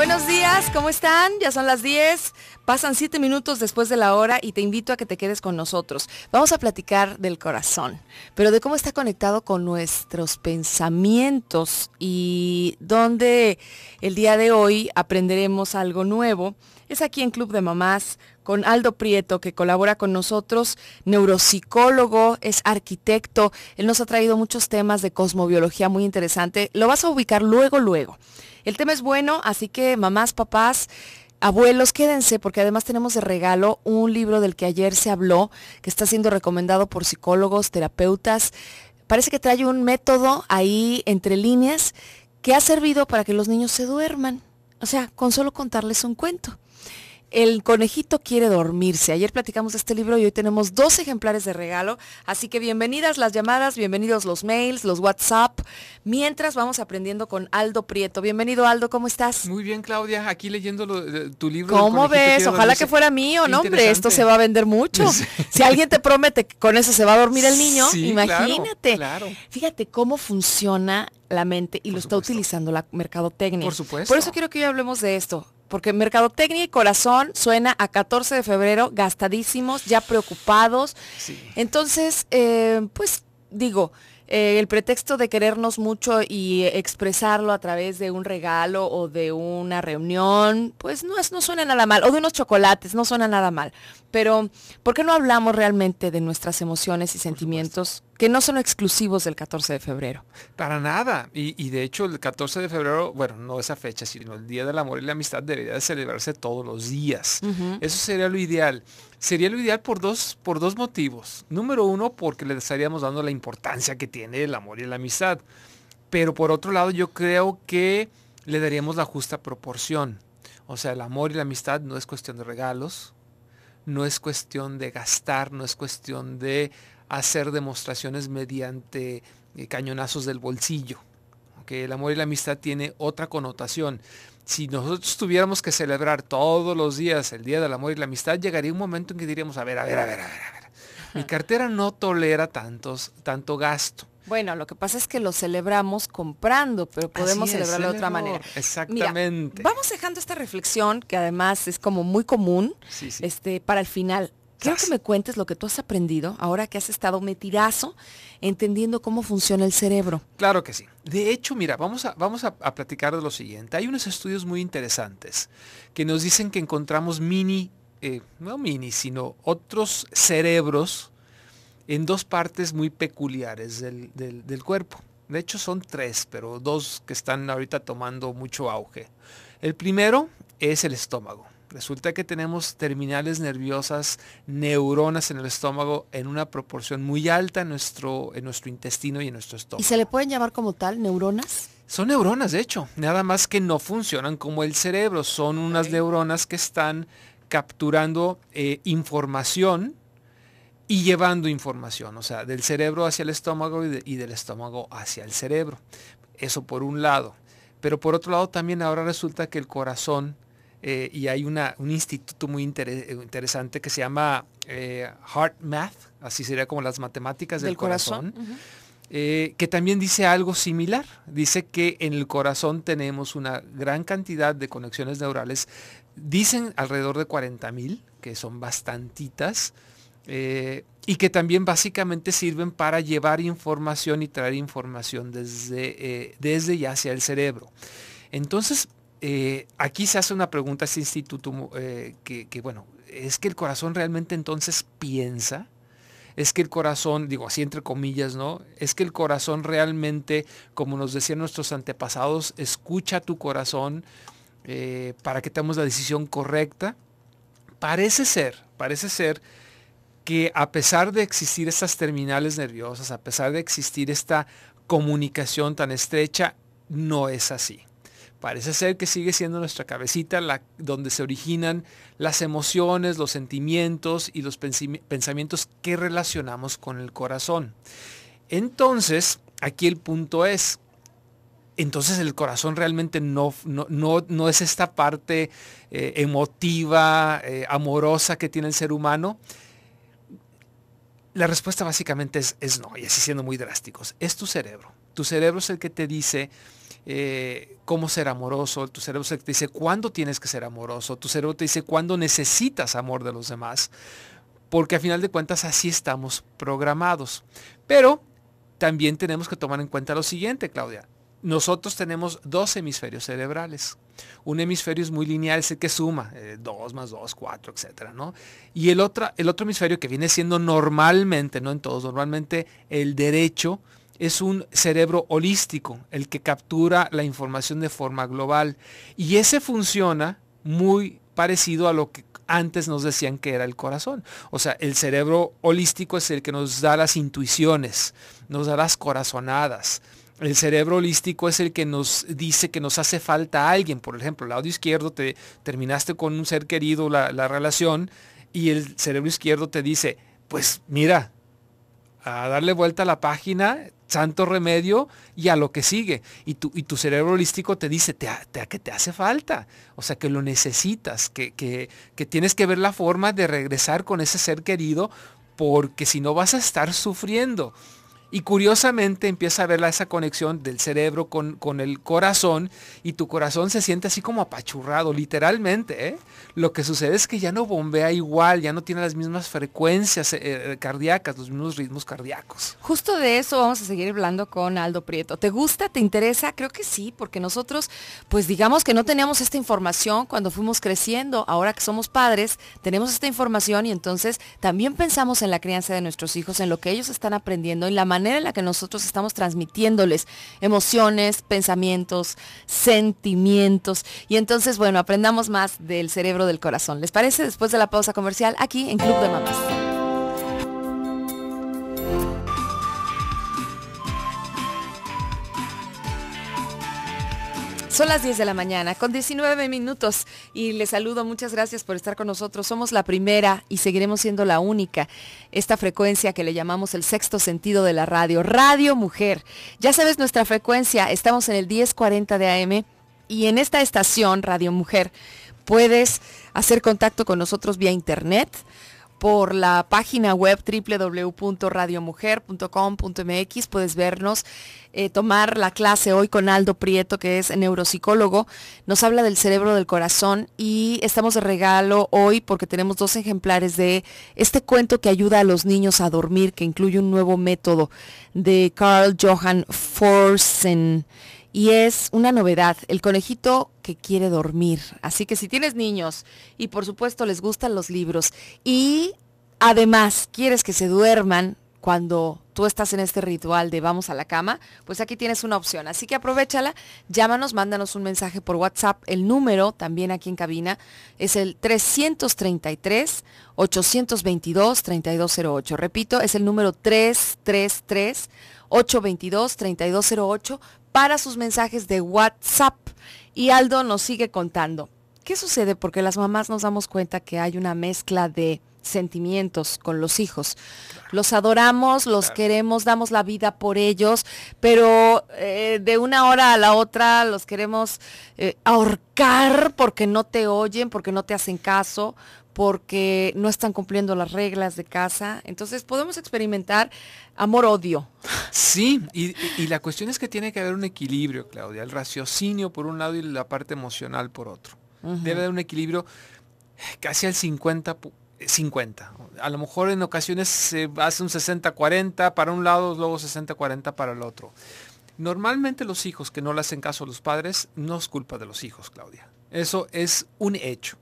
Buenos días, ¿cómo están? Ya son las 10. Pasan 7 minutos después de la hora y te invito a que te quedes con nosotros. Vamos a platicar del corazón, pero de cómo está conectado con nuestros pensamientos y donde el día de hoy aprenderemos algo nuevo. Es aquí en Club de Mamás con Aldo Prieto, que colabora con nosotros, neuropsicólogo, es arquitecto. Él nos ha traído muchos temas de cosmobiología muy interesante. Lo vas a ubicar luego, luego. El tema es bueno, así que mamás, papás, Abuelos, quédense porque además tenemos de regalo un libro del que ayer se habló, que está siendo recomendado por psicólogos, terapeutas. Parece que trae un método ahí entre líneas que ha servido para que los niños se duerman. O sea, con solo contarles un cuento. El conejito quiere dormirse. Ayer platicamos de este libro y hoy tenemos dos ejemplares de regalo. Así que bienvenidas las llamadas, bienvenidos los mails, los WhatsApp. Mientras vamos aprendiendo con Aldo Prieto. Bienvenido Aldo, ¿cómo estás? Muy bien Claudia, aquí leyendo eh, tu libro. ¿Cómo ves? Ojalá que fuera mío, ¿no? Hombre, esto se va a vender mucho. Si alguien te promete que con eso se va a dormir el niño, imagínate. Fíjate cómo funciona la mente y lo está utilizando la mercadotecnia. Por supuesto. Por eso quiero que hoy hablemos de esto porque mercadotecnia y corazón suena a 14 de febrero, gastadísimos, ya preocupados. Entonces, eh, pues digo, eh, el pretexto de querernos mucho y expresarlo a través de un regalo o de una reunión, pues no, es, no suena nada mal, o de unos chocolates, no suena nada mal. Pero, ¿por qué no hablamos realmente de nuestras emociones y sentimientos? que no son exclusivos del 14 de febrero. Para nada. Y, de hecho el 14 de febrero, bueno, no esa fecha, sino el Día del Amor y la Amistad debería de celebrarse todos los días. Eso sería lo ideal. Sería lo ideal por dos, por dos motivos. Número uno, porque le estaríamos dando la importancia que tiene el amor y la amistad. Pero por otro lado, yo creo que le daríamos la justa proporción. O sea, el amor y la amistad no es cuestión de regalos, no es cuestión de gastar, no es cuestión de hacer demostraciones mediante eh, cañonazos del bolsillo. El amor y la amistad tiene otra connotación. Si nosotros tuviéramos que celebrar todos los días el Día del Amor y la Amistad, llegaría un momento en que diríamos, a ver, a ver, a ver, a ver, Mi cartera no tolera tantos, tanto gasto. Bueno, lo que pasa es que lo celebramos comprando, pero podemos celebrarlo de otra manera. Exactamente. vamos dejando esta reflexión, que además es como muy común, Este, para el final. Quiero que me cuentes lo que tú has aprendido ahora que has estado metidazo entendiendo cómo funciona el cerebro. Claro que sí. De hecho, mira, vamos a, vamos a, platicar de lo siguiente. Hay unos estudios muy interesantes que nos dicen que encontramos mini, eh, no mini, sino otros cerebros en dos partes muy peculiares del cuerpo. De hecho, son tres, pero dos que están ahorita tomando mucho auge. El primero es el estómago. Resulta que tenemos terminales nerviosas, neuronas en el estómago en una proporción muy alta en nuestro, intestino y en nuestro estómago. ¿Y se le pueden llamar como tal neuronas? Son neuronas, de hecho, nada más que no funcionan como el cerebro, son unas neuronas que están capturando eh, información y llevando información, o sea, del cerebro hacia el estómago y del estómago hacia el cerebro. Eso por un lado. Pero por otro lado también ahora resulta que el corazón eh, y hay un instituto muy eh, interesante que se llama eh, Heart Math, así sería como las matemáticas del, corazón, que también dice algo similar. Dice que en el corazón tenemos una gran cantidad de conexiones neurales, dicen alrededor de 40.000 mil, que son bastantitas. y que también básicamente sirven para llevar información y traer información desde, desde y hacia el cerebro. Entonces, eh, aquí se hace una pregunta a este instituto eh, que, bueno, ¿es que el corazón realmente entonces piensa? ¿Es que el corazón, digo así entre comillas, ¿no? ¿Es que el corazón realmente, como nos decían nuestros antepasados, escucha tu corazón eh, para que tengamos la decisión correcta? Parece ser, parece ser que a pesar de existir estas terminales nerviosas, a pesar de existir esta comunicación tan estrecha, no es así. Parece ser que sigue siendo nuestra cabecita la, donde se originan las emociones, los sentimientos y los pensamientos que relacionamos con el corazón. Entonces, aquí el punto es, entonces el corazón realmente no, no, no, es esta parte eh, emotiva, eh, amorosa que tiene el ser humano. La respuesta básicamente es, es no, y así siendo muy drásticos. Es tu cerebro. Tu cerebro es el que te dice, eh, cómo ser amoroso, tu cerebro te dice cuándo tienes que ser amoroso, tu cerebro te dice cuándo necesitas amor de los demás, porque a final de cuentas así estamos programados. Pero también tenemos que tomar en cuenta lo siguiente, Claudia. Nosotros tenemos dos hemisferios cerebrales. Un hemisferio es muy lineal, es que suma, 2 eh, más 2, 4, etc. Y el otro, el otro hemisferio que viene siendo normalmente, no en todos, normalmente el derecho, es un cerebro holístico, el que captura la información de forma global. Y ese funciona muy parecido a lo que antes nos decían que era el corazón. O sea, el cerebro holístico es el que nos da las intuiciones, nos da las corazonadas. El cerebro holístico es el que nos dice que nos hace falta alguien. Por ejemplo, el lado izquierdo te terminaste con un ser querido la relación y el cerebro izquierdo te dice, pues mira, a darle vuelta a la página, santo remedio y a lo que sigue. Y tu, y tu cerebro holístico te dice te, que te hace falta, o sea, que lo necesitas, que, que tienes que ver la forma de regresar con ese ser querido, porque si no vas a estar sufriendo. Y curiosamente empieza a ver esa conexión del cerebro con, con, el corazón y tu corazón se siente así como apachurrado, literalmente. ¿eh? Lo que sucede es que ya no bombea igual, ya no tiene las mismas frecuencias eh, eh, cardíacas, los mismos ritmos cardíacos. Justo de eso vamos a seguir hablando con Aldo Prieto. ¿Te gusta? ¿Te interesa? Creo que sí, porque nosotros, pues digamos que no teníamos esta información cuando fuimos creciendo. Ahora que somos padres, tenemos esta información y entonces también pensamos en la crianza de nuestros hijos, en lo que ellos están aprendiendo, en la manera manera en la que nosotros estamos transmitiéndoles emociones, pensamientos, sentimientos. Y entonces, bueno, aprendamos más del cerebro del corazón. ¿Les parece? Después de la pausa comercial, aquí en Club de Mamás. Son las 10 de la mañana con 19 minutos y les saludo. Muchas gracias por estar con nosotros. Somos la primera y seguiremos siendo la única. Esta frecuencia que le llamamos el sexto sentido de la radio, Radio Mujer. Ya sabes nuestra frecuencia. Estamos en el 1040 de AM y en esta estación, Radio Mujer, puedes hacer contacto con nosotros vía internet por la página web www.radiomujer.com.mx. Puedes vernos, eh, tomar la clase hoy con Aldo Prieto, que es neuropsicólogo. Nos habla del cerebro del corazón y estamos de regalo hoy porque tenemos dos ejemplares de este cuento que ayuda a los niños a dormir, que incluye un nuevo método de Carl Johan Forsen y es una novedad, el conejito que quiere dormir. Así que si tienes niños y por supuesto les gustan los libros y además quieres que se duerman cuando tú estás en este ritual de vamos a la cama, pues aquí tienes una opción. Así que aprovechala, llámanos, mándanos un mensaje por WhatsApp. El número también aquí en cabina es el 333 822 3208. Repito, es el número 333 822 3208 para sus mensajes de WhatsApp. Y Aldo nos sigue contando. ¿Qué sucede? Porque las mamás nos damos cuenta que hay una mezcla de sentimientos con los hijos. Los adoramos, los queremos, damos la vida por ellos, pero eh, de una hora a la otra los queremos eh, ahorcar porque no te oyen, porque no te hacen caso, porque no están cumpliendo las reglas de casa. Entonces podemos experimentar amor-odio. Sí, y, la cuestión es que tiene que haber un equilibrio, Claudia, el raciocinio por un lado y la parte emocional por otro. Debe haber un equilibrio casi al 50 50. A lo mejor en ocasiones se hace un 60-40 para un lado, luego 60-40 para el otro. Normalmente los hijos que no le hacen caso a los padres, no es culpa de los hijos, Claudia. Eso es un hecho.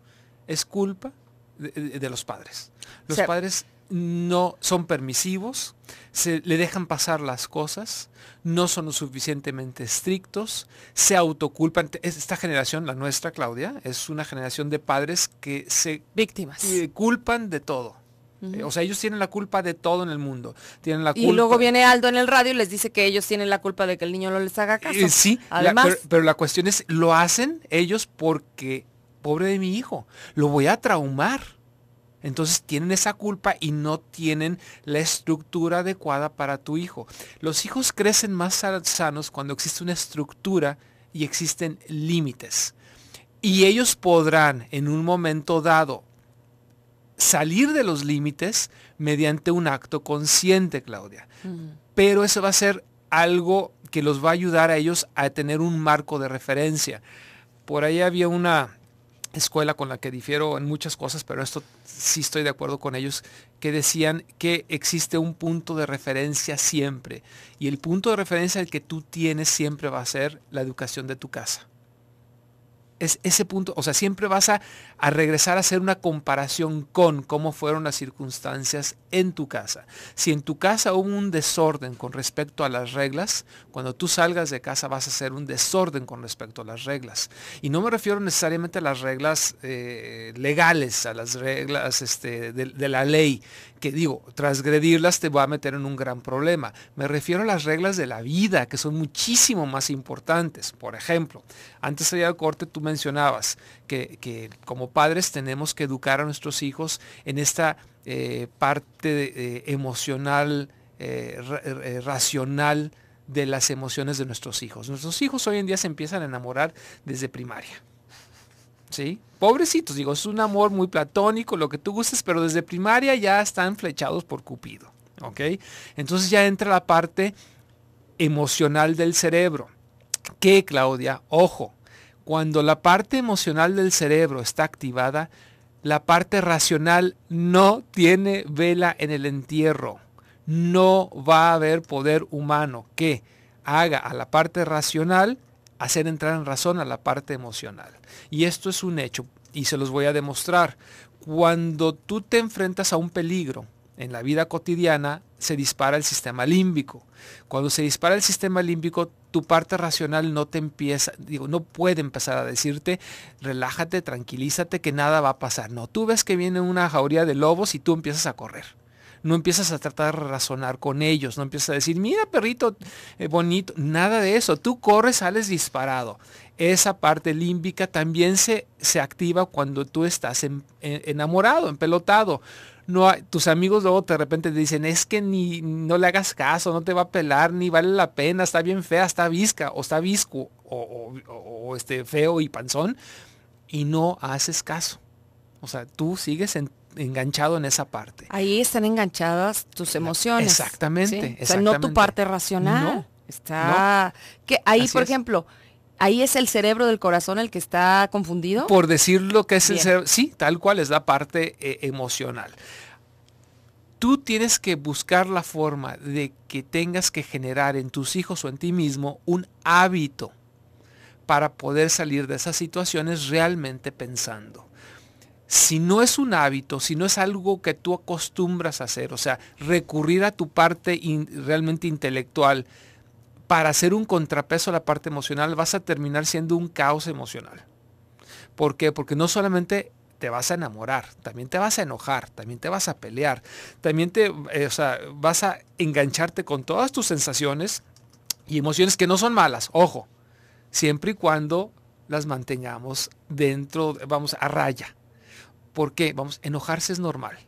Es culpa de, los padres. Los padres no son permisivos, se, le dejan pasar las cosas, no son lo suficientemente estrictos, se autoculpan. Esta generación, la nuestra, Claudia, es una generación de padres que se víctimas. y eh, culpan de todo. O sea, ellos tienen la culpa de todo en el mundo. Tienen Y luego viene Aldo en el radio y les dice que ellos tienen la culpa de que el niño no les haga caso. Eh, sí, Además... pero la cuestión es, lo hacen ellos porque, pobre de mi hijo, lo voy a traumar entonces tienen esa culpa y no tienen la estructura adecuada para tu hijo. Los hijos crecen más sanos cuando existe una estructura y existen límites. Y ellos podrán en un momento dado salir de los límites mediante un acto consciente, Claudia. Pero eso va a ser algo que los va a ayudar a ellos a tener un marco de referencia. Por ahí había una, escuela con la que difiero en muchas cosas, pero esto sí estoy de acuerdo con ellos, que decían que existe un punto de referencia siempre. Y el punto de referencia el que tú tienes siempre va a ser la educación de tu casa es ese punto, o sea, siempre vas a, regresar a hacer una comparación con cómo fueron las circunstancias en tu casa. Si en tu casa hubo un desorden con respecto a las reglas, cuando tú salgas de casa vas a hacer un desorden con respecto a las reglas. Y no me refiero necesariamente a las reglas eh, legales, a las reglas este, de, la ley, que digo, transgredirlas te va a meter en un gran problema. Me refiero a las reglas de la vida, que son muchísimo más importantes. Por ejemplo, antes de ir al corte, tú me mencionabas, que, como padres tenemos que educar a nuestros hijos en esta eh, parte eh, emocional, eh, racional de las emociones de nuestros hijos. Nuestros hijos hoy en día se empiezan a enamorar desde primaria. ¿Sí? Pobrecitos, digo, es un amor muy platónico, lo que tú gustes, pero desde primaria ya están flechados por Cupido. ¿Ok? Entonces ya entra la parte emocional del cerebro. ¿Qué Claudia, ojo, cuando la parte emocional del cerebro está activada, la parte racional no tiene vela en el entierro. No va a haber poder humano que haga a la parte racional hacer entrar en razón a la parte emocional. Y esto es un hecho y se los voy a demostrar. Cuando tú te enfrentas a un peligro en la vida cotidiana, se dispara el sistema límbico. Cuando se dispara el sistema límbico, tu parte racional no te empieza, digo, no puede empezar a decirte, relájate, tranquilízate, que nada va a pasar. No, tú ves que viene una jauría de lobos y tú empiezas a correr. No empiezas a tratar de razonar con ellos, no empiezas a decir, mira perrito eh, bonito, nada de eso. Tú corres, sales disparado. Esa parte límbica también se, se activa cuando tú estás enamorado, empelotado no tus amigos luego de repente te dicen, es que ni no le hagas caso, no te va a pelar, ni vale la pena, está bien fea, está visca, o está visco, o, este feo y panzón, y no haces caso. O sea, tú sigues enganchado en esa parte. Ahí están enganchadas tus emociones. Exactamente. O sea, no tu parte racional. está. Que ahí, por ejemplo, ahí es el cerebro del corazón el que está confundido. Por decir lo que es el cerebro, sí, tal cual es la parte eh, emocional. Tú tienes que buscar la forma de que tengas que generar en tus hijos o en ti mismo un hábito para poder salir de esas situaciones realmente pensando si no es un hábito, si no es algo que tú acostumbras a hacer, o sea, recurrir a tu parte realmente intelectual para hacer un contrapeso a la parte emocional, vas a terminar siendo un caos emocional. ¿Por qué? Porque no solamente te vas a enamorar, también te vas a enojar, también te vas a pelear, también te, eh, vas a engancharte con todas tus sensaciones y emociones que no son malas, ojo, siempre y cuando las mantengamos dentro, vamos, a raya. ¿Por qué? Vamos, enojarse es normal.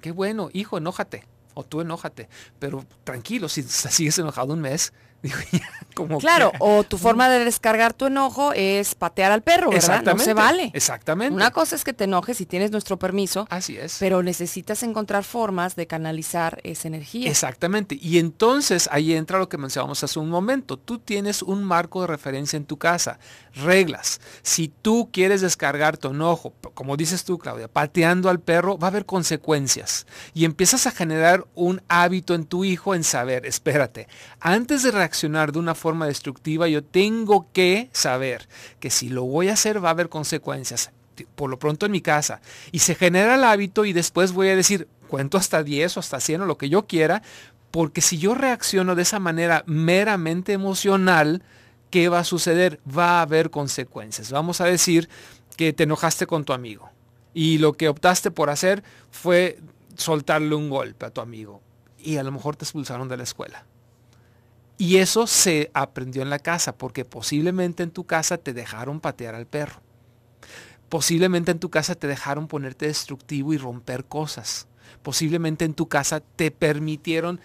Qué bueno, hijo, enójate, o tú enójate, pero tranquilo, si sigues enojado un mes, やだ。claro, o tu forma de descargar tu enojo es patear al perro, ¿verdad? No se vale. Exactamente. Una cosa es que te enojes y tienes nuestro permiso. Así es. Pero necesitas encontrar formas de canalizar esa energía. Exactamente. Y entonces ahí entra lo que mencionábamos hace un momento. Tú tienes un marco de referencia en tu casa, reglas. Si tú quieres descargar tu enojo, como dices tú, Claudia, pateando al perro, va a haber consecuencias. Y empiezas a generar un hábito en tu hijo en saber, espérate, antes de reaccionar de una forma forma destructiva, yo tengo que saber que si lo voy a hacer va a haber consecuencias, por lo pronto en mi casa. Y se genera el hábito y después voy a decir, cuento hasta 10 o hasta 100 o lo que yo quiera, porque si yo reacciono de esa manera meramente emocional, ¿qué va a suceder? Va a haber consecuencias. Vamos a decir que te enojaste con tu amigo y lo que optaste por hacer fue soltarle un golpe a tu amigo y a lo mejor te expulsaron de la escuela y eso se aprendió en la casa, porque posiblemente en tu casa te dejaron patear al perro. Posiblemente en tu casa te dejaron ponerte destructivo y romper cosas. Posiblemente en tu casa te permitieron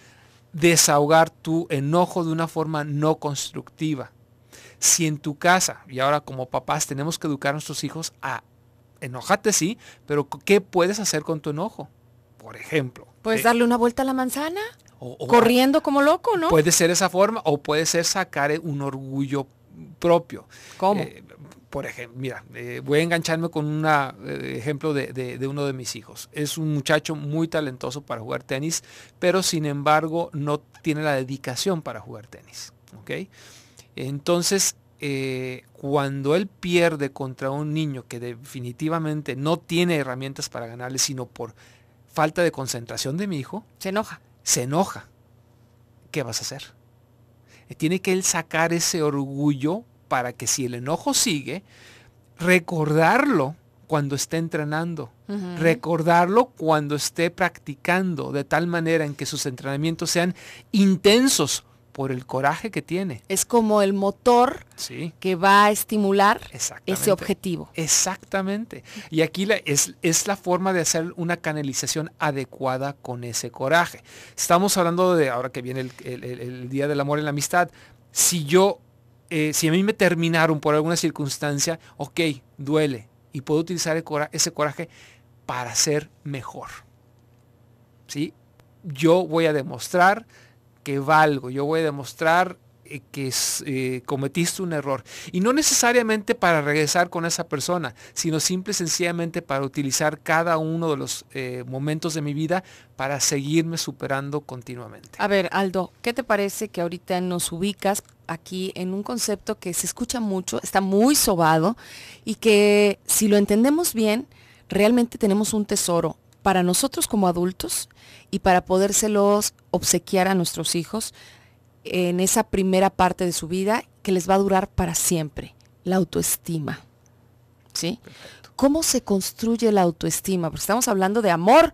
desahogar tu enojo de una forma no constructiva. Si en tu casa, y ahora como papás tenemos que educar a nuestros hijos a enojarte, sí, pero ¿qué puedes hacer con tu enojo? Por ejemplo. ¿Puedes ¿eh? darle una vuelta a la manzana? Corriendo como loco, ¿no? Puede ser esa forma o puede ser sacar un orgullo propio. ¿Cómo? Eh, por ejemplo, mira, eh, voy a engancharme con un eh, ejemplo de, uno de mis hijos. Es un muchacho muy talentoso para jugar tenis, pero sin embargo no tiene la dedicación para jugar tenis. Entonces, cuando él pierde contra un niño que definitivamente no tiene herramientas para ganarle, sino por falta de concentración de mi hijo, se enoja se enoja, ¿qué vas a hacer? Eh, tiene que él sacar ese orgullo para que si el enojo sigue, recordarlo cuando esté entrenando, recordarlo cuando esté practicando, de tal manera en que sus entrenamientos sean intensos, por el coraje que tiene. Es como el motor sí. que va a estimular ese objetivo. Exactamente. Y aquí es, la forma de hacer una canalización adecuada con ese coraje. Estamos hablando de, ahora que viene el, Día del Amor y la Amistad, si yo, eh, si a mí me terminaron por alguna circunstancia, ok, duele. Y puedo utilizar ese coraje para ser mejor. ¿Sí? Yo voy a demostrar que valgo, yo voy a demostrar eh, que eh, cometiste un error. Y no necesariamente para regresar con esa persona, sino simple y sencillamente para utilizar cada uno de los eh, momentos de mi vida para seguirme superando continuamente. A ver, Aldo, ¿qué te parece que ahorita nos ubicas aquí en un concepto que se escucha mucho, está muy sobado y que si lo entendemos bien, realmente tenemos un tesoro para nosotros como adultos y para podérselos obsequiar a nuestros hijos en esa primera parte de su vida que les va a durar para siempre, la autoestima. ¿Sí? ¿Cómo se construye la autoestima? Porque estamos hablando de amor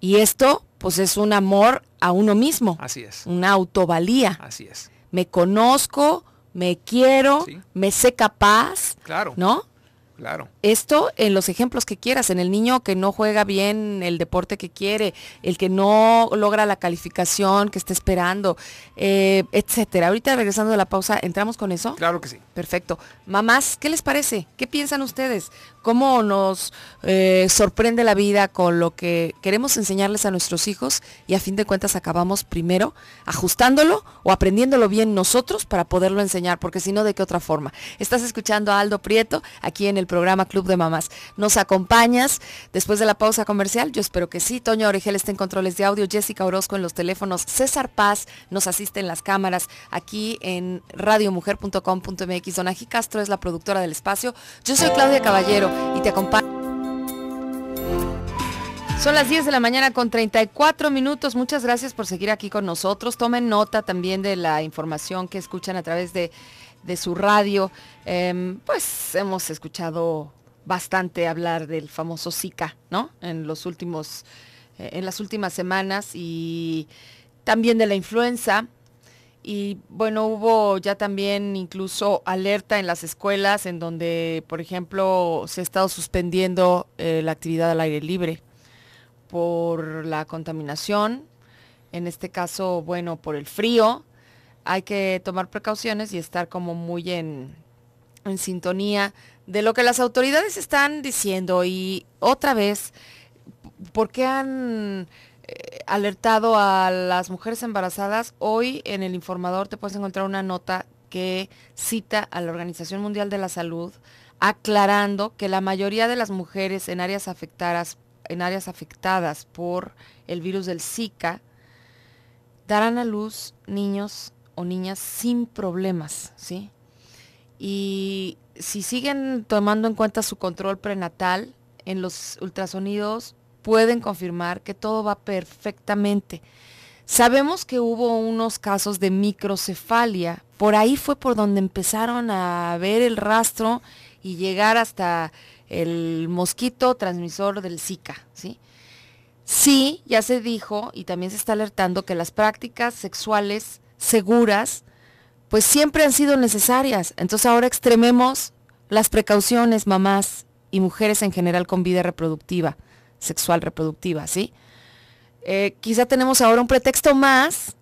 y esto pues es un amor a uno mismo. Así es. Una autovalía. Así es. Me conozco, me quiero, me sé capaz. Claro. ¿No? Claro. Esto en los ejemplos que quieras, en el niño que no juega bien el deporte que quiere, el que no logra la calificación que está esperando, eh, etcétera. Ahorita regresando de la pausa, ¿entramos con eso? Claro que sí. Perfecto. Mamás, ¿qué les parece? ¿Qué piensan ustedes? ¿Cómo nos eh, sorprende la vida con lo que queremos enseñarles a nuestros hijos y a fin de cuentas acabamos primero ajustándolo o aprendiéndolo bien nosotros para poderlo enseñar? Porque si no, ¿de qué otra forma? Estás escuchando a Aldo Prieto aquí en el programa Club de Mamás. ¿Nos acompañas después de la pausa comercial? Yo espero que sí. Toño Orejel está en controles de audio, Jessica Orozco en los teléfonos, César Paz nos asiste en las cámaras aquí en radiomujer.com.mx. Donají Castro es la productora del espacio. Yo soy Claudia Caballero y te acompaño. Son las 10 de la mañana con 34 minutos. Muchas gracias por seguir aquí con nosotros. Tomen nota también de la información que escuchan a través de de su radio, em, pues hemos escuchado bastante hablar del famoso Zika, ¿no? En los últimos, eh, en las últimas semanas y también de la influenza. Y bueno, hubo ya también incluso alerta en las escuelas en donde, por ejemplo, se ha estado suspendiendo eh, la actividad al aire libre por la contaminación, en este caso, bueno, por el frío hay que tomar precauciones y estar como muy en, sintonía de lo que las autoridades están diciendo. Y otra vez, ¿por qué han eh, alertado a las mujeres embarazadas? Hoy en el informador te puedes encontrar una nota que cita a la Organización Mundial de la Salud aclarando que la mayoría de las mujeres en áreas afectadas, en áreas afectadas por el virus del Zika darán a luz niños o niñas sin problemas, ¿sí? Y si siguen tomando en cuenta su control prenatal en los ultrasonidos, pueden confirmar que todo va perfectamente. Sabemos que hubo unos casos de microcefalia. Por ahí fue por donde empezaron a ver el rastro y llegar hasta el mosquito transmisor del Zika, ¿sí? Sí, ya se dijo y también se está alertando que las prácticas sexuales seguras, pues siempre han sido necesarias. Entonces ahora extrememos las precauciones, mamás y mujeres en general con vida reproductiva, sexual reproductiva, ¿sí? Eh, quizá tenemos ahora un pretexto más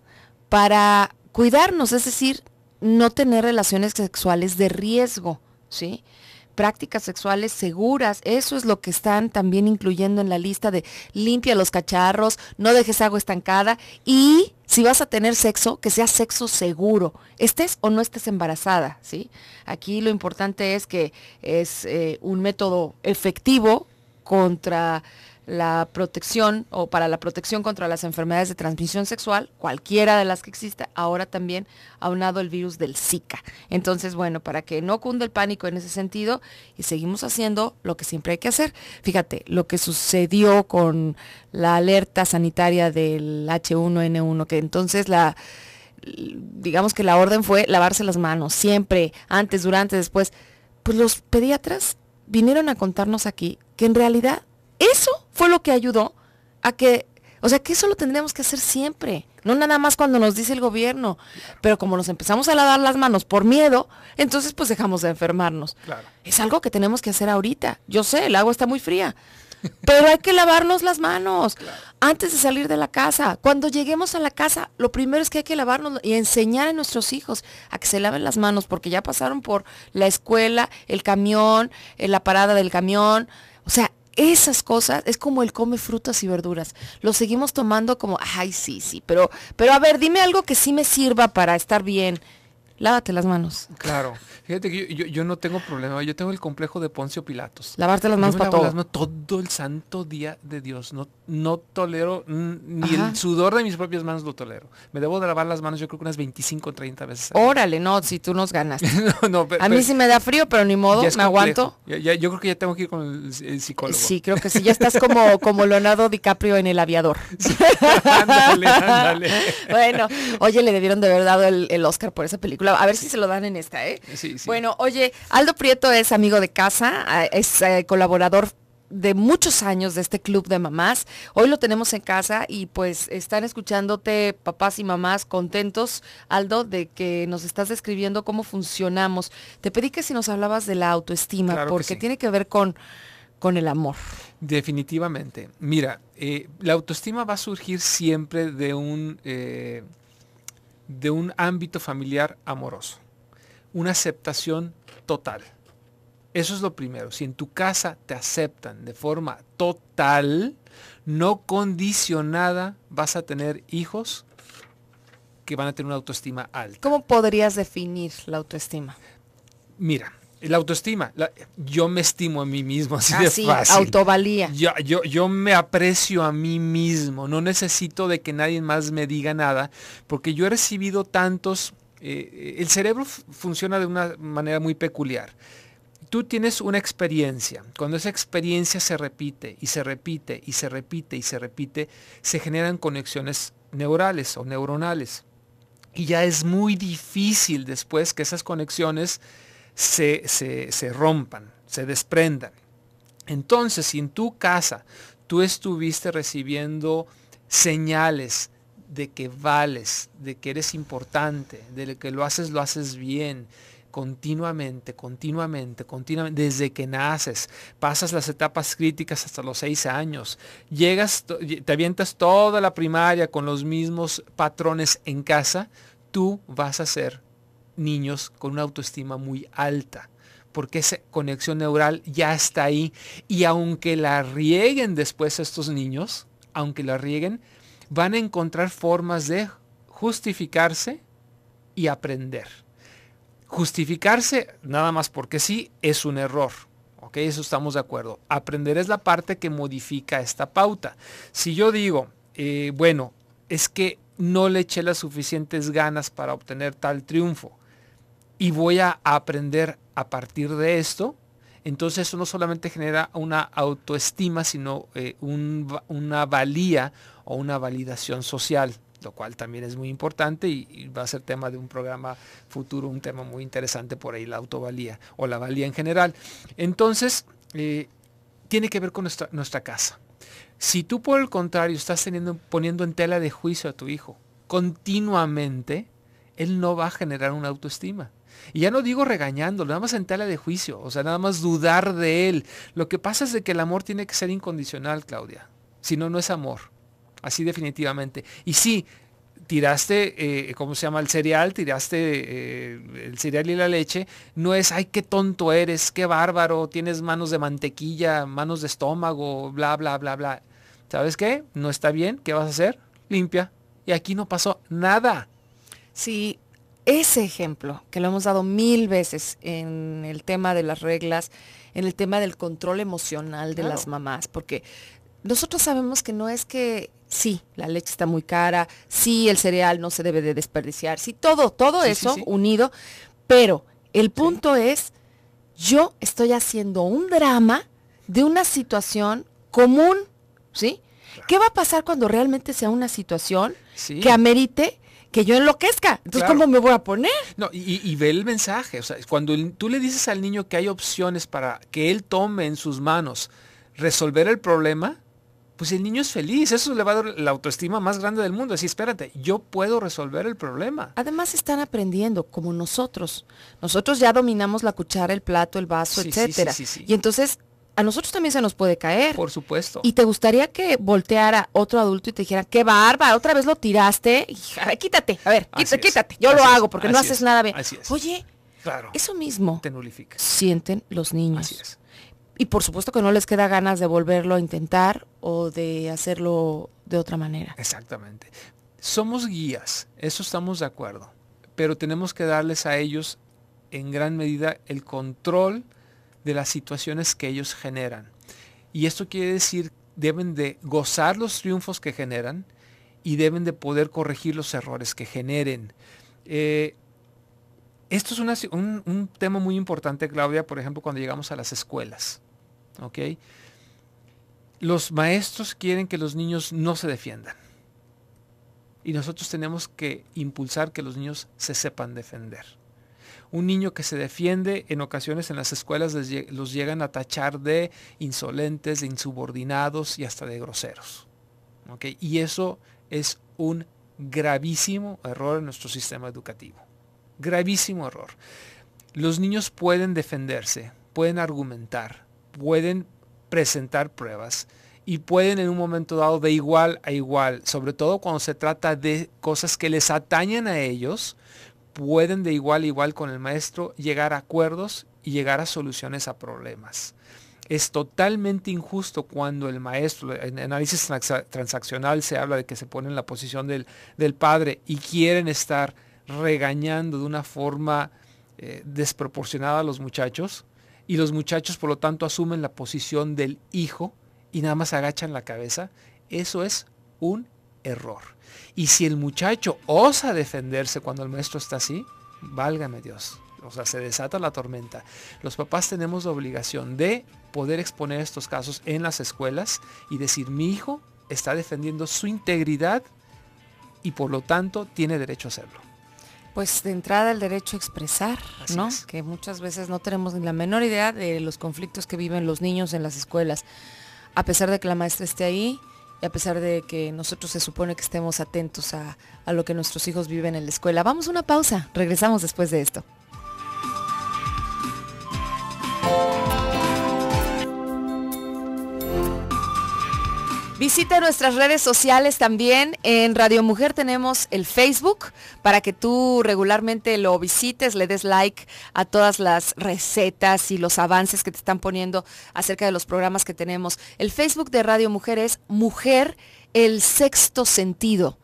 para cuidarnos, es decir, no tener relaciones sexuales de riesgo, ¿sí? prácticas sexuales seguras. Eso es lo que están también incluyendo en la lista de limpia los cacharros, no dejes agua estancada y si vas a tener sexo, que sea sexo seguro, estés o no estés embarazada, ¿sí? Aquí lo importante es que es eh, un método efectivo contra la protección o para la protección contra las enfermedades de transmisión sexual, cualquiera de las que exista, ahora también aunado el virus del Zika. Entonces, bueno, para que no cunda el pánico en ese sentido y seguimos haciendo lo que siempre hay que hacer. Fíjate, lo que sucedió con la alerta sanitaria del H1N1, que entonces la digamos que la orden fue lavarse las manos siempre, antes, durante, después. Pues los pediatras vinieron a contarnos aquí que en realidad eso fue lo que ayudó a que, o sea, que eso lo tendríamos que hacer siempre. No nada más cuando nos dice el gobierno, pero como nos empezamos a lavar las manos por miedo, entonces pues dejamos de enfermarnos. Es algo que tenemos que hacer ahorita. Yo sé, el agua está muy fría, pero hay que lavarnos las manos antes de salir de la casa. Cuando lleguemos a la casa, lo primero es que hay que lavarnos y enseñar a nuestros hijos a que se laven las manos, porque ya pasaron por la escuela, el camión, eh, la parada del camión. O sea, esas cosas es como el come frutas y verduras. Lo seguimos tomando como, ay, sí, sí, pero, pero a ver, dime algo que sí me sirva para estar bien lávate las manos. Claro. Fíjate que yo, no tengo problema. Yo tengo el complejo de Poncio Pilatos. Lavarte las manos para lavo todo. Las manos todo el santo día de Dios. No, no tolero ni el sudor de mis propias manos lo tolero. Me debo de lavar las manos yo creo que unas 25 o 30 veces. Órale, no, si tú nos ganas. a mí sí me da frío, pero ni modo, me aguanto. yo creo que ya tengo que ir con el, psicólogo. Sí, creo que sí. Ya estás como, como Leonardo DiCaprio en El Aviador. ándale, ándale. bueno, oye, le debieron de haber dado el Oscar por esa película a ver si se lo dan en esta, ¿eh? Sí, sí. Bueno, oye, Aldo Prieto es amigo de casa, ah, es eh, colaborador de muchos años de este club de mamás. Hoy lo tenemos en casa y pues están escuchándote papás y mamás contentos, Aldo, de que nos estás describiendo cómo funcionamos. Te pedí que si nos hablabas de la autoestima, porque tiene que ver con, con el amor. Definitivamente. Mira, eh, la autoestima va a surgir siempre de un... Eh, de un ámbito familiar amoroso. Una aceptación total. Eso es lo primero. Si en tu casa te aceptan de forma total, no condicionada, vas a tener hijos que van a tener una autoestima alta. ¿Cómo podrías definir la autoestima? Mira, la autoestima. yo me estimo a mí mismo, así, de ah, fácil. autovalía. Yo, yo, yo me aprecio a mí mismo. No necesito de que nadie más me diga nada, porque yo he recibido tantos... Eh, el cerebro funciona de una manera muy peculiar tú tienes una experiencia, cuando esa experiencia se repite y se repite y se repite y se repite, se generan conexiones neurales o neuronales. Y ya es muy difícil después que esas conexiones se, se, rompan, se desprendan. Entonces, si en tu casa tú estuviste recibiendo señales de que vales, de que eres importante, de que lo haces, lo haces bien, continuamente, continuamente, continuamente, desde que naces, pasas las etapas críticas hasta los seis años, llegas, te avientas toda la primaria con los mismos patrones en casa, tú vas a ser niños con una autoestima muy alta, porque esa conexión neural ya está ahí. Y aunque la rieguen después estos niños, aunque la rieguen, van a encontrar formas de justificarse y aprender. Justificarse, nada más porque sí, es un error. Ok, eso estamos de acuerdo. Aprender es la parte que modifica esta pauta. Si yo digo, eh, bueno, es que no le eché las suficientes ganas para obtener tal triunfo y voy a aprender a partir de esto, entonces eso no solamente genera una autoestima, sino eh, una valía o una validación social, lo cual también es muy importante y, va a ser tema de un programa futuro, un tema muy interesante por ahí, la autovalía o la valía en general. Entonces, eh, tiene que ver con nuestra, nuestra casa. Si tú por el contrario estás teniendo, poniendo en tela de juicio a tu hijo continuamente, él no va a generar una autoestima y ya no digo regañándolo, nada más en de juicio, o sea, nada más dudar de él. Lo que pasa es de que el amor tiene que ser incondicional, Claudia. Si no, no es amor. Así definitivamente. Y sí, tiraste, eh, ¿cómo se llama? El cereal, tiraste eh, el cereal y la leche, no es, ay, qué tonto eres, qué bárbaro, tienes manos de mantequilla, manos de estómago, bla, bla, bla, bla. ¿Sabes qué? No está bien, ¿qué vas a hacer? Limpia. Y aquí no pasó nada. Sí, ese ejemplo, que lo hemos dado mil veces en el tema de las reglas, en el tema del control emocional de las mamás, porque nosotros sabemos que no es que sí, la leche está muy cara, sí, el cereal no se debe de desperdiciar, sí, todo, todo eso unido, pero el punto es, yo estoy haciendo un drama de una situación común, ¿sí? ¿Qué va a pasar cuando realmente sea una situación que amerite que yo enloquezca. Entonces, ¿cómo me voy a poner? No, y, ve el mensaje. O sea, cuando tú le dices al niño que hay opciones para que él tome en sus manos resolver el problema, pues el niño es feliz. Eso le va a dar la autoestima más grande del mundo. Así, espérate, yo puedo resolver el problema. Además están aprendiendo, como nosotros. Nosotros ya dominamos la cuchara, el plato, el vaso, sí, etcétera. y entonces a nosotros también se nos puede caer. Por supuesto. Y te gustaría que volteara otro adulto y te dijera, qué barba, otra vez lo tiraste. a ver, quítate, a ver, quítate, quítate. Yo lo hago porque no haces nada bien. Así es. Oye, claro. eso mismo te sienten los niños. Así es. Y por supuesto que no les queda ganas de volverlo a intentar o de hacerlo de otra manera. Exactamente. Somos guías, eso estamos de acuerdo, pero tenemos que darles a ellos en gran medida el control de las situaciones que ellos generan. Y esto quiere decir, deben de gozar los triunfos que generan y deben de poder corregir los errores que generen. Eh, esto es un, tema muy importante, Claudia, por ejemplo, cuando llegamos a las escuelas. Los maestros quieren que los niños no se defiendan. Y nosotros tenemos que impulsar que los niños se sepan defender un niño que se defiende, en ocasiones en las escuelas los llegan a tachar de insolentes, de insubordinados y hasta de groseros. Y eso es un gravísimo error en nuestro sistema educativo. Gravísimo error. Los niños pueden defenderse, pueden argumentar, pueden presentar pruebas y pueden en un momento dado de igual a igual, sobre todo cuando se trata de cosas que les atañen a ellos, pueden de igual a igual con el maestro llegar a acuerdos y llegar a soluciones a problemas. Es totalmente injusto cuando el maestro, en análisis transaccional se habla de que se pone en la posición del, del padre y quieren estar regañando de una forma eh, desproporcionada a los muchachos y los muchachos por lo tanto asumen la posición del hijo y nada más agachan la cabeza. Eso es un error. Y si el muchacho osa defenderse cuando el maestro está así, válgame Dios. O sea, se desata la tormenta. Los papás tenemos la obligación de poder exponer estos casos en las escuelas y decir, mi hijo está defendiendo su integridad y por lo tanto tiene derecho a hacerlo. Pues de entrada el derecho a expresar, ¿no? Que muchas veces no tenemos ni la menor idea de los conflictos que viven los niños en las escuelas. A pesar de que la maestra esté ahí, y a pesar de que nosotros se supone que estemos atentos a, a lo que nuestros hijos viven en la escuela. Vamos a una pausa, regresamos después de esto. Visita nuestras redes sociales también. En Radio Mujer tenemos el Facebook para que tú regularmente lo visites, le des like a todas las recetas y los avances que te están poniendo acerca de los programas que tenemos. El Facebook de Radio Mujer es Mujer el Sexto Sentido.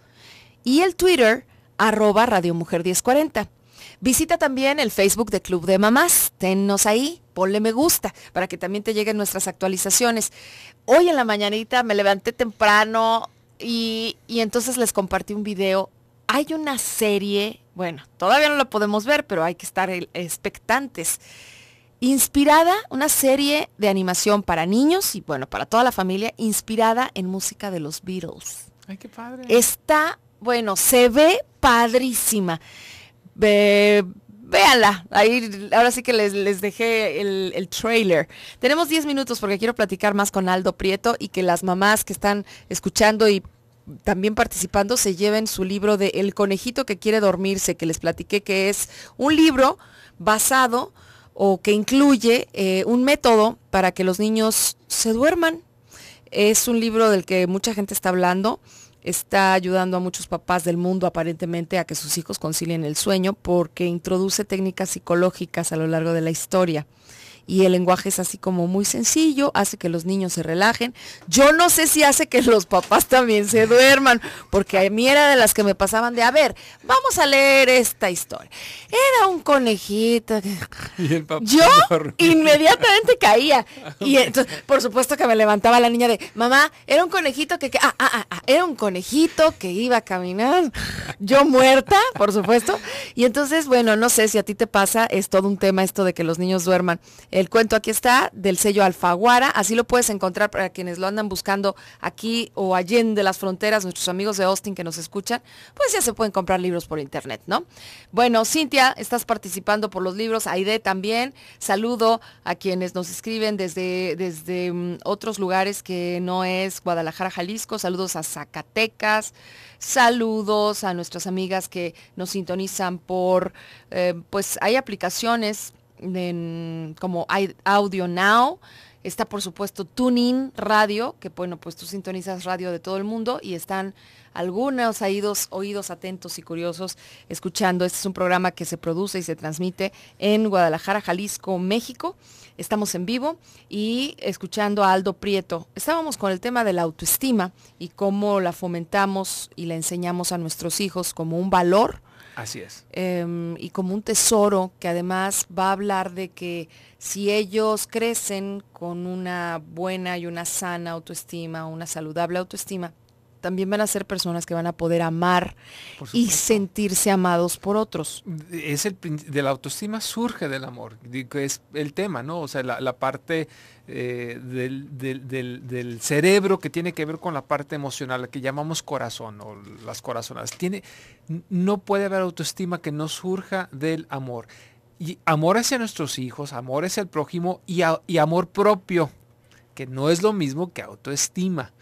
Y el Twitter arroba Radio Mujer 1040. Visita también el Facebook de Club de Mamás. Tennos ahí, ponle me gusta para que también te lleguen nuestras actualizaciones. Hoy en la mañanita me levanté temprano y, y entonces les compartí un video. Hay una serie, bueno, todavía no la podemos ver, pero hay que estar expectantes inspirada, una serie de animación para niños y bueno, para toda la familia, inspirada en música de los Beatles. Ay, qué padre. Está, bueno, se ve padrísima. Eh, Ahí ahora sí que les, dejé el, trailer. Tenemos 10 minutos porque quiero platicar más con Aldo Prieto y que las mamás que están escuchando y también participando se lleven su libro de El conejito que quiere dormirse, que les platiqué que es un libro basado o que incluye eh, un método para que los niños se duerman. Es un libro del que mucha gente está hablando está ayudando a muchos papás del mundo aparentemente a que sus hijos concilien el sueño porque introduce técnicas psicológicas a lo largo de la historia y el lenguaje es así como muy sencillo, hace que los niños se relajen. Yo no sé si hace que los papás también se duerman, porque a mí era de las que me pasaban de, a ver, vamos a leer esta historia. Era un conejito. Y el papá Yo inmediatamente caía. Y entonces, por supuesto que me levantaba la niña de, mamá, era un conejito que, ah, ah, ah, era un conejito que iba a caminar. Yo muerta, por supuesto. Y entonces, bueno, no sé si a ti te pasa, es todo un tema esto de que los niños duerman. El cuento aquí está, del sello Alfaguara. Así lo puedes encontrar para quienes lo andan buscando aquí o de las fronteras, nuestros amigos de Austin que nos escuchan, pues ya se pueden comprar libros por internet, ¿no? Bueno, Cintia, estás participando por los libros, Aide también. Saludo a quienes nos escriben desde, desde mm, otros lugares que no es Guadalajara, Jalisco. Saludos a Zacatecas. Saludos a nuestras amigas que nos sintonizan por, eh, pues hay aplicaciones como Audio Now. Está por supuesto Tuning Radio, que bueno, pues tú sintonizas radio de todo el mundo y están algunos oídos, oídos atentos y curiosos escuchando. Este es un programa que se produce y se transmite en Guadalajara, Jalisco, México. Estamos en vivo y escuchando a Aldo Prieto. Estábamos con el tema de la autoestima y cómo la fomentamos y la enseñamos a nuestros hijos como un valor Así es. Em, y como un tesoro que además va a hablar de que si ellos crecen con una buena y una sana autoestima, una saludable autoestima, también van a ser personas que van a poder amar y sentirse amados por otros. Es el de la autoestima surge del amor, es el tema, ¿no? O sea, la, parte eh, del, cerebro que tiene que ver con la parte emocional, la que llamamos corazón o las corazonas Tiene, no puede haber autoestima que no surja del amor. Y amor hacia nuestros hijos, amor hacia el prójimo y amor propio, que no es lo mismo que autoestima.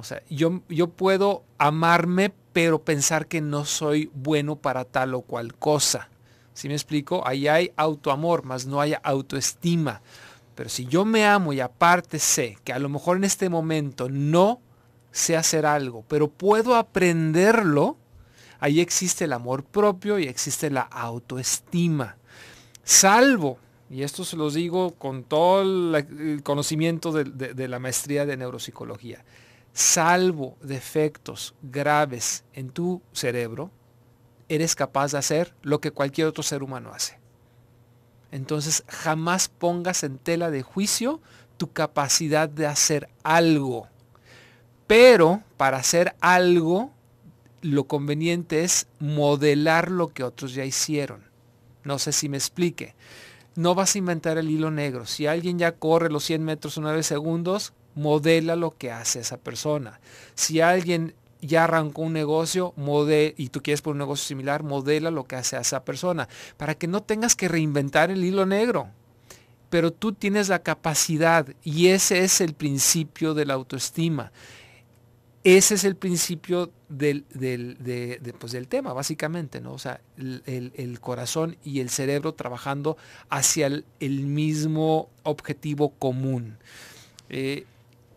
O sea, yo, yo puedo amarme, pero pensar que no soy bueno para tal o cual cosa. ¿Sí me explico? Ahí hay autoamor, más no hay autoestima. Pero si yo me amo y aparte sé que a lo mejor en este momento no sé hacer algo, pero puedo aprenderlo, ahí existe el amor propio y existe la autoestima. Salvo, y esto se los digo con todo el conocimiento de la maestría de neuropsicología, salvo defectos graves en tu cerebro, eres capaz de hacer lo que cualquier otro ser humano hace. Entonces jamás pongas en tela de juicio tu capacidad de hacer algo. Pero para hacer algo, lo conveniente es modelar lo que otros ya hicieron. No sé si me explique. No vas a inventar el hilo negro. Si alguien ya corre los 100 metros en 9 segundos, modela lo que hace esa persona. Si alguien ya arrancó un negocio y tú quieres por un negocio similar, modela lo que hace esa persona para que no tengas que reinventar el hilo negro. Pero tú tienes la capacidad y ese es el principio de la autoestima. Ese es el principio del, del pues, tema, básicamente, ¿no? O sea, el, corazón y el cerebro trabajando hacia el, mismo objetivo común. Eh,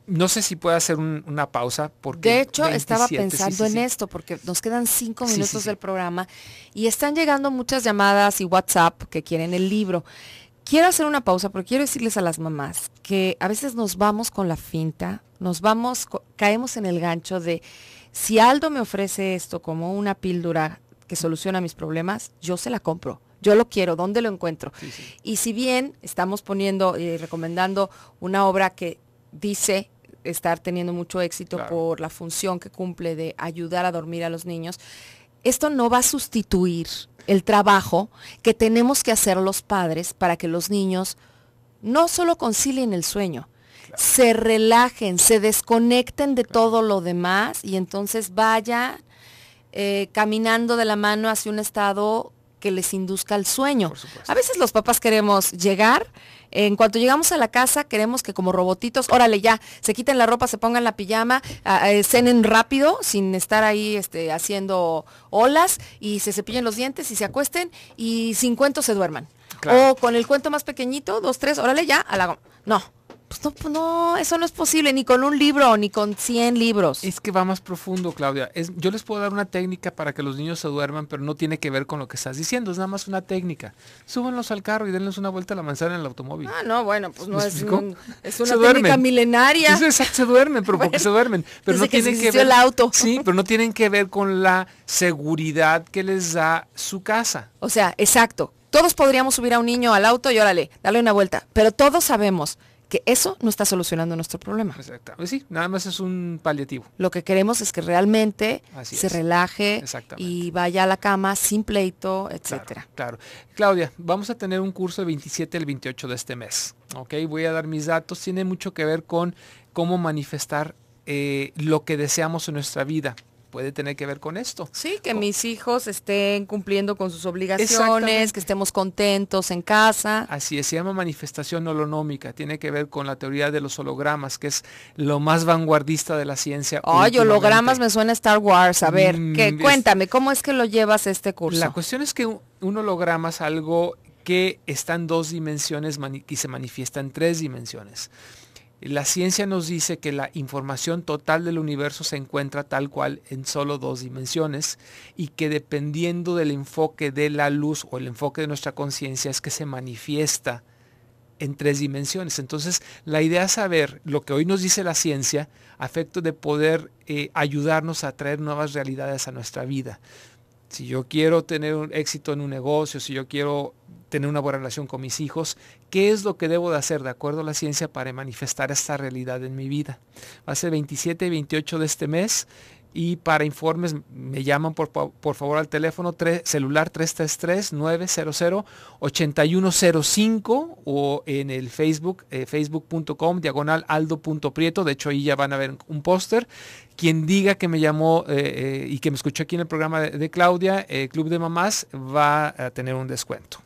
no sé si puede hacer una pausa porque... De hecho, estaba pensando en esto porque nos quedan cinco minutos del programa y están llegando muchas llamadas y WhatsApp que quieren el libro. Quiero hacer una pausa porque quiero decirles a las mamás que a veces nos vamos con la finta, nos vamos, caemos en el gancho de si Aldo me ofrece esto como una píldora que soluciona mis problemas, yo se la compro. Yo lo quiero, ¿dónde lo encuentro? Y si bien estamos poniendo y recomendando una obra que dice estar teniendo mucho éxito por la función que cumple de ayudar a dormir a los niños, esto no va a sustituir el trabajo que tenemos que hacer los padres para que los niños no solo concilien el sueño, se relajen, se desconecten de todo lo demás y entonces vaya eh, caminando de la mano hacia un estado que les induzca el sueño. A veces los papás queremos llegar, en cuanto llegamos a la casa queremos que como robotitos, órale ya, se quiten la ropa, se pongan la pijama, cenen rápido sin estar ahí este, haciendo olas y se cepillen los dientes y se acuesten y sin cuento se duerman. O con el cuento más pequeñito, dos, tres, órale ya, a la... No, pues, pues, no, eso no es posible, ni con un libro, ni con 100 libros. Es que va más profundo, Claudia. yo les puedo dar una técnica para que los niños se duerman, pero no tiene que ver con lo que estás diciendo, es nada más una técnica. Súbanlos al carro y denles una vuelta a la manzana en el automóvil. Ah, no, bueno, pues no es, una técnica milenaria. se duermen, pero porque se duermen. Pero no tienen que, ver, el auto. Sí, pero no tienen que ver con la seguridad que les da su casa. O sea, exacto. Todos podríamos subir a un niño al auto y órale, dale una vuelta. Pero todos sabemos que eso no está solucionando nuestro problema. Exacto. Pues sí, nada más es un paliativo. Lo que queremos es que realmente se relaje y vaya a la cama sin pleito, etcétera. Claro, Claudia, vamos a tener un curso el 27 al 28 de este mes. Ok, voy a dar mis datos. Tiene mucho que ver con cómo manifestar eh, lo que deseamos en nuestra vida puede tener que ver con esto. Sí, que mis hijos estén cumpliendo con sus obligaciones, que estemos contentos en casa. Así es, se llama manifestación holonómica, tiene que ver con la teoría de los hologramas, que es lo más vanguardista de la ciencia. Ay, hologramas me suena a Star Wars, a ver, mm, cuéntame, ¿cómo es que lo llevas este curso? La cuestión es que un, un holograma es algo que está en dos dimensiones y se manifiesta en tres dimensiones. La ciencia nos dice que la información total del universo se encuentra tal cual en solo dos dimensiones y que dependiendo del enfoque de la luz o el enfoque de nuestra conciencia es que se manifiesta en tres dimensiones. Entonces, la idea es saber lo que hoy nos dice la ciencia a efecto de poder eh, ayudarnos a traer nuevas realidades a nuestra vida. Si yo quiero tener un éxito en un negocio, si yo quiero tener una buena relación con mis hijos, qué es lo que debo de hacer de acuerdo a la ciencia para manifestar esta realidad en mi vida. Va a ser 27 y 28 de este mes y para informes me llaman por, favor al teléfono celular 333-900-8105 o en el Facebook, eh, facebook.com, diagonal aldo.prieto. De hecho, ahí ya van a ver un póster. Quien diga que me llamó eh, eh, y que me escuchó aquí en el programa de Claudia, Club de Mamás, va a tener un descuento.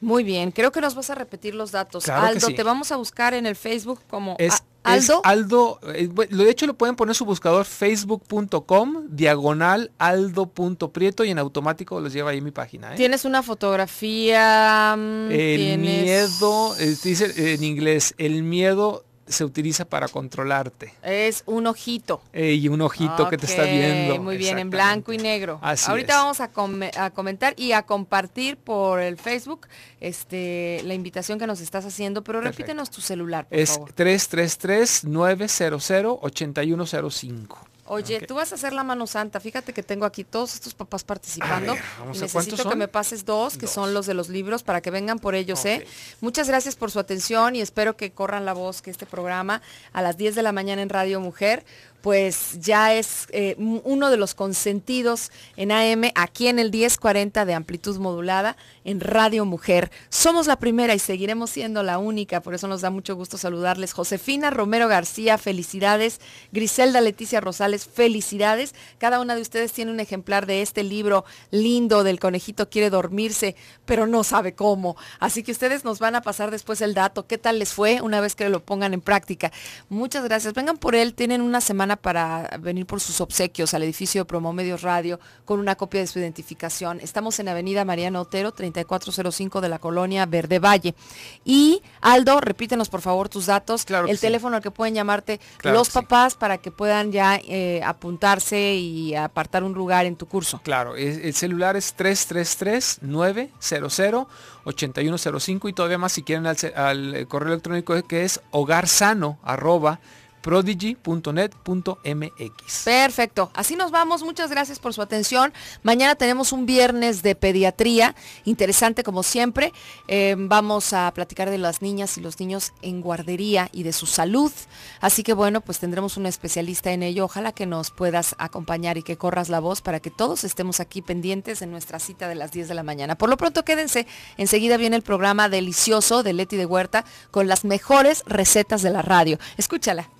Muy bien, creo que nos vas a repetir los datos. Aldo, te vamos a buscar en el Facebook como es, Aldo. Eh, lo de hecho lo pueden poner su buscador facebook.com diagonal aldo.prieto y en automático los lleva ahí mi página. ¿eh? Tienes una fotografía. Mm, el miedo, eh, dice en inglés, el miedo se utiliza para controlarte. Es un ojito. y un ojito que te está viendo. Muy bien, en blanco y negro. Ahorita vamos a, comentar y a compartir por el Facebook este, la invitación que nos estás haciendo, pero repítenos tu celular, por favor. Es 333-900-8105. Oye, tú vas a hacer la mano santa. Fíjate que tengo aquí todos estos papás participando. y necesito que me pases dos, que son los de los libros, para que vengan por ellos. ¿eh? Muchas gracias por su atención y espero que corran la voz que este programa a las 10 de la mañana en Radio Mujer pues ya es eh, uno de los consentidos en AM aquí en el 1040 de amplitud modulada en Radio Mujer. Somos la primera y seguiremos siendo la única, por eso nos da mucho gusto saludarles. Josefina Romero García, felicidades. Griselda Leticia Rosales, felicidades. Cada una de ustedes tiene un ejemplar de este libro lindo del conejito quiere dormirse, pero no sabe cómo. Así que ustedes nos van a pasar después el dato, qué tal les fue una vez que lo pongan en práctica. Muchas gracias. Vengan por él, tienen una semana para venir por sus obsequios al edificio de Promomedios Radio con una copia de su identificación. Estamos en Avenida Mariano Otero, 3405 de la colonia Verde Valle. Y Aldo, repítenos por favor tus datos, el teléfono al que pueden llamarte los papás para que puedan ya eh, apuntarse y apartar un lugar en tu curso. Claro, el, celular es 333 900 8105 y todavía más si quieren al, eh, correo electrónico que es hogarsano arroba prodigy.net.mx. Perfecto. Así nos vamos. Muchas gracias por su atención. Mañana tenemos un viernes de pediatría. Interesante como siempre. Eh, vamos a platicar de las niñas y los niños en guardería y de su salud. Así que bueno, pues tendremos un especialista en ello. Ojalá que nos puedas acompañar y que corras la voz para que todos estemos aquí pendientes en nuestra cita de las 10 de la mañana. Por lo pronto quédense. Enseguida viene el programa delicioso de Leti de Huerta con las mejores recetas de la radio. Escúchala.